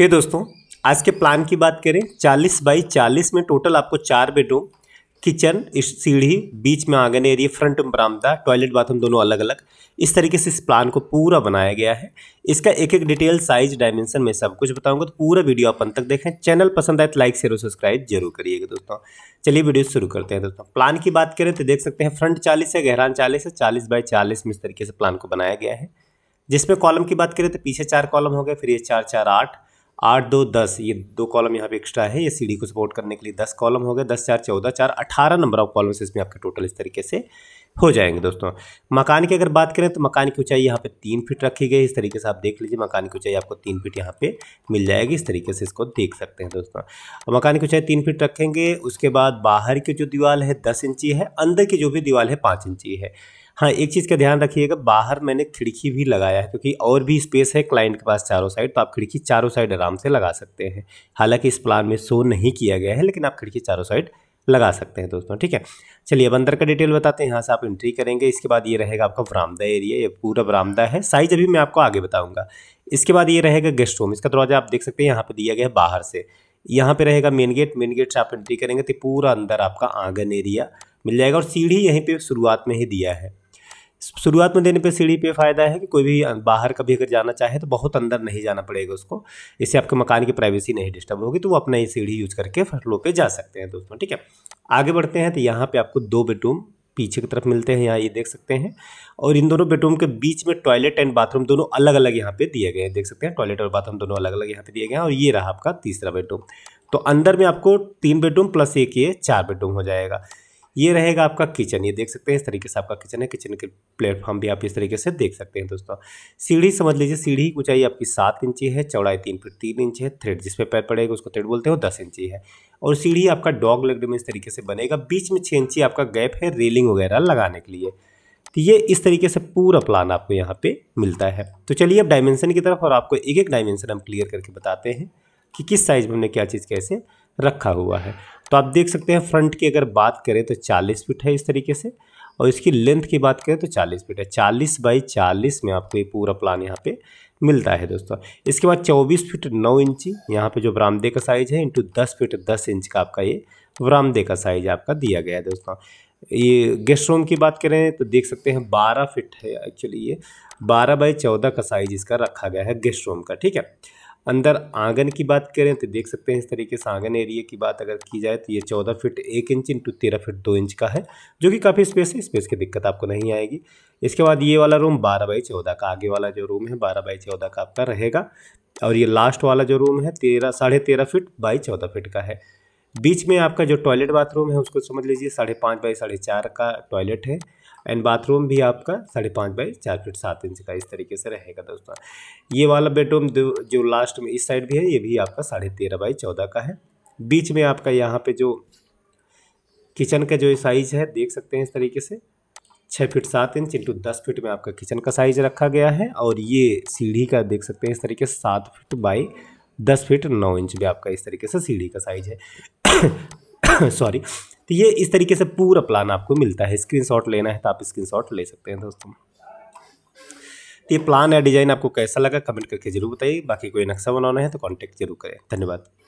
हे दोस्तों आज के प्लान की बात करें 40 बाई 40 में टोटल आपको चार बेडरूम किचन सीढ़ी बीच में आंगन एरिया फ्रंट में बरामदा टॉयलेट बाथरूम दोनों अलग अलग इस तरीके से इस प्लान को पूरा बनाया गया है इसका एक एक डिटेल साइज डायमेंशन में सब कुछ बताऊंगा तो पूरा वीडियो आप अंत तक देखें चैनल पसंद आए तो लाइक शेयर और सब्सक्राइब जरूर करिएगा दोस्तों चलिए वीडियो शुरू करते हैं दोस्तों प्लान की बात करें तो देख सकते हैं फ्रंट चालीस है गहरान चालीस है चालीस बाई चालीस में इस तरीके से प्लान को बनाया गया है जिसमें कॉलम की बात करें तो पीछे चार कॉलम हो गए फिर ये चार चार आठ आठ दो दस ये दो कॉलम यहाँ पे एक्स्ट्रा है ये सीढ़ी को सपोर्ट करने के लिए दस कॉलम हो गए दस चार चौदह चार अठारह नंबर ऑफ कॉलम्स इसमें आपके टोटल इस तरीके से हो जाएंगे दोस्तों मकान की अगर बात करें तो मकान की ऊंचाई यहाँ पे तीन फीट रखी गई इस तरीके से आप देख लीजिए मकान की ऊंचाई आपको तीन फीट यहाँ पे मिल जाएगी इस तरीके से इसको देख सकते हैं दोस्तों और मकान की ऊंचाई तीन फीट रखेंगे उसके बाद बाहर की जो दीवार है दस इंची है अंदर की जो भी दीवार है पाँच इंची है हाँ एक चीज़ का ध्यान रखिएगा बाहर मैंने खिड़की भी लगाया है क्योंकि और भी स्पेस है क्लाइंट के पास चारों साइड तो आप खिड़की चारों साइड आराम से लगा सकते हैं हालांकि इस प्लान में शो नहीं किया गया है लेकिन आप खिड़की चारों साइड लगा सकते हैं दोस्तों ठीक है चलिए अब अंदर का डिटेल बताते हैं यहाँ से आप एंट्री करेंगे इसके बाद ये रहेगा आपका बरामदा एरिया ये पूरा बरामदा है साइज अभी मैं आपको आगे बताऊँगा इसके बाद ये रहेगा गेस्ट रूम इसका दरवाज़ा आप देख सकते हैं यहाँ पर दिया गया है बाहर से यहाँ पे रहेगा मेन गेट मेन गेट से आप एंट्री करेंगे तो पूरा अंदर आपका आंगन एरिया मिल जाएगा और सीढ़ी यहीं पर शुरुआत में ही दिया है शुरुआत में देने पे सीढ़ी पे फ़ायदा है कि कोई भी बाहर कभी अगर जाना चाहे तो बहुत अंदर नहीं जाना पड़ेगा उसको इससे आपके मकान की प्राइवेसी नहीं डिस्टर्ब होगी तो वो अपना ही सीढ़ी यूज करके फ्लोर पे जा सकते हैं दोस्तों ठीक है आगे बढ़ते हैं तो यहाँ पे आपको दो बेडरूम पीछे की तरफ मिलते हैं यहाँ ये देख सकते हैं और इन दोनों बेडरूम के बीच में टॉयलेट एंड बाथरूम दोनों अलग अलग यहाँ पे दिए गए हैं देख सकते हैं टॉयलेट और बाथरूम दोनों अलग अलग यहाँ पे दिए गए हैं और ये रहा आपका तीसरा बेडरूम तो अंदर में आपको तीन बेडरूम प्लस एक ये चार बेडरूम हो जाएगा ये रहेगा आपका किचन ये देख सकते हैं इस तरीके से आपका किचन है किचन के प्लेटफॉर्म भी आप इस तरीके से देख सकते हैं दोस्तों सीढ़ी समझ लीजिए सीढ़ी की ऊंचाई आपकी सात इंची है चौड़ाई तीन फीट तीन इंच है थ्रेड जिस पैर पड़ेगा उसको थ्रेड बोलते हो दस इंची है और सीढ़ी आपका डॉग लेग में इस तरीके से बनेगा बीच में छः इंची आपका गैप है रेलिंग वगैरह लगाने के लिए तो ये इस तरीके से पूरा प्लान आपको यहाँ पे मिलता है तो चलिए अब डायमेंशन की तरफ और आपको एक एक डायमेंशन हम क्लियर करके बताते हैं कि किस साइज़ में हमने क्या चीज़ कैसे रखा हुआ है तो आप देख सकते हैं फ्रंट की अगर बात करें तो चालीस फीट है इस तरीके से और इसकी लेंथ की बात करें तो चालीस फीट है चालीस बाई चालीस में आपको ये पूरा प्लान यहाँ पे मिलता है दोस्तों इसके बाद चौबीस फीट नौ इंची यहाँ पे जो बरामदे का साइज़ है इंटू दस फीट दस इंच का आपका ये बरामदे का साइज आपका दिया गया है दोस्तों ये गेस्ट रूम की बात करें तो देख सकते हैं बारह फिट है एक्चुअली ये बारह बाई चौदह का साइज इसका रखा गया है गेस्ट रूम का ठीक है अंदर आंगन की बात करें तो देख सकते हैं इस तरीके से आंगन एरिया की बात अगर की जाए तो ये चौदह फीट एक इंच इंटू तेरह फिट दो इंच का है जो कि काफ़ी स्पेस है स्पेस की दिक्कत आपको नहीं आएगी इसके बाद ये वाला रूम बारह बाई चौदह का आगे वाला जो रूम है बारह बाई चौदह का आपका रहेगा और ये लास्ट वाला जो रूम है तेरह साढ़े तेरह फिट बाई चौदह फिट का है बीच में आपका जो टॉयलेट बाथरूम है उसको समझ लीजिए साढ़े पाँच बाई साढ़े चार का टॉयलेट है एंड बाथरूम भी आपका साढ़े पाँच बाई चार फीट सात इंच का इस तरीके से रहेगा दोस्तों ये वाला बेडरूम जो लास्ट में इस साइड भी है ये भी आपका साढ़े तेरह बाई चौदह का है बीच में आपका यहाँ पे जो किचन का जो साइज़ है देख सकते हैं इस तरीके से छः फीट सात इंच इंटू दस फीट में आपका किचन का साइज़ रखा गया है और ये सीढ़ी का देख सकते हैं इस तरीके से सात फीट बाई दस फीट नौ इंच भी आपका इस तरीके से सीढ़ी का साइज़ है सॉरी तो ये इस तरीके से पूरा प्लान आपको मिलता है स्क्रीनशॉट लेना है तो आप स्क्रीनशॉट ले सकते हैं दोस्तों तो ये प्लान या डिज़ाइन आपको कैसा लगा कमेंट करके जरूर बताइए बाकी कोई नक्शा बनाना है तो कॉन्टैक्ट जरूर करें धन्यवाद